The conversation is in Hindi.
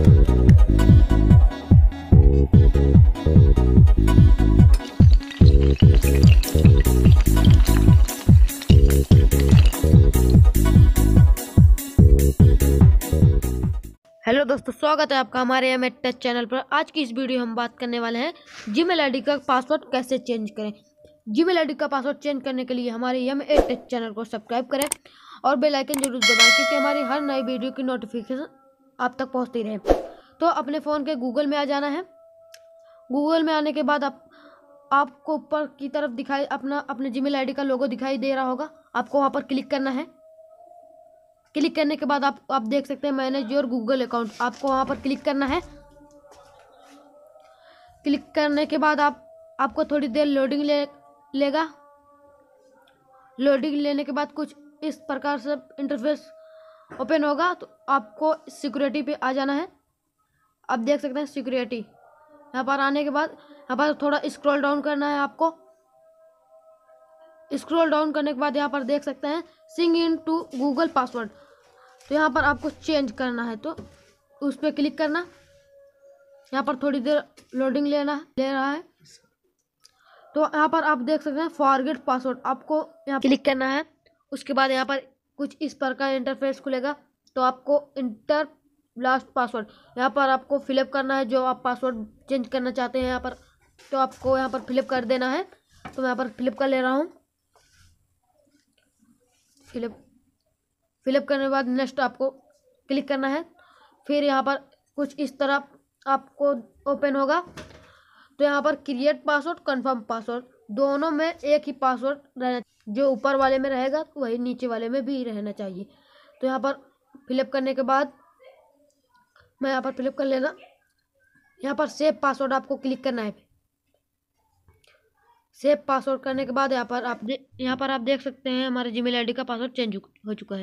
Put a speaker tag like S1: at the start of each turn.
S1: हेलो दोस्तों स्वागत है आपका हमारे एम टच चैनल पर आज की इस वीडियो हम बात करने वाले हैं जीमेल आईडी का पासवर्ड कैसे चेंज करें जीमेल आईडी का पासवर्ड चेंज करने के लिए हमारे एम टच चैनल को सब्सक्राइब करें और बेल आइकन जरूर दबाएं क्योंकि हमारी हर नई वीडियो की नोटिफिकेशन आप तक पहुँचती रहे तो अपने फ़ोन के गूगल में आ जाना है गूगल में आने के बाद आप आपको ऊपर की तरफ दिखाई अपना अपने जीमेल मेल का लोगो दिखाई दे रहा होगा आपको वहाँ पर क्लिक करना है क्लिक करने के बाद आप आप देख सकते हैं मैनेज योर गूगल अकाउंट आपको वहाँ पर क्लिक करना है क्लिक करने के बाद आप आपको थोड़ी देर लोडिंग ले लेगा लोडिंग लेने के बाद कुछ इस प्रकार से इंटरफेस ओपन होगा तो आपको सिक्योरिटी पे आ जाना है आप देख सकते हैं सिक्योरिटी यहाँ पर आने के बाद यहाँ पर थोड़ा स्क्रॉल डाउन करना है आपको स्क्रॉल डाउन करने के बाद यहाँ पर देख सकते हैं सिंग इन टू गूगल पासवर्ड तो यहाँ पर आपको चेंज करना है तो उस पर क्लिक करना यहाँ पर थोड़ी देर लोडिंग लेना ले रहा है तो यहाँ पर आप देख सकते हैं फॉरगेट पासवर्ड आपको यहाँ क्लिक करना है उसके बाद यहाँ पर कुछ इस प्रकार इंटरफेस खुलेगा तो आपको इंटर लास्ट पासवर्ड यहाँ पर आपको फिलअप करना है जो आप पासवर्ड चेंज करना चाहते हैं यहाँ पर तो आपको यहाँ पर फिलअप कर देना है तो मैं यहाँ पर फिलअप कर ले रहा हूँ फिलअप फिलअप करने के बाद नेक्स्ट आपको क्लिक करना है फिर यहाँ पर कुछ इस तरह आपको ओपन होगा तो यहाँ पर क्रिएट पासवर्ड कंफर्म पासवर्ड दोनों में एक ही पासवर्ड रहना जो ऊपर वाले में रहेगा तो वही नीचे वाले में भी रहना चाहिए तो यहाँ पर फिलअप करने के बाद मैं यहाँ पर फिलअप कर लेना यहाँ पर सेव पासवर्ड आपको क्लिक करना है सेव पासवर्ड करने के बाद यहाँ पर आप यहाँ पर आप देख सकते हैं हमारे जीमेल आईडी का पासवर्ड चेंज हो चुका है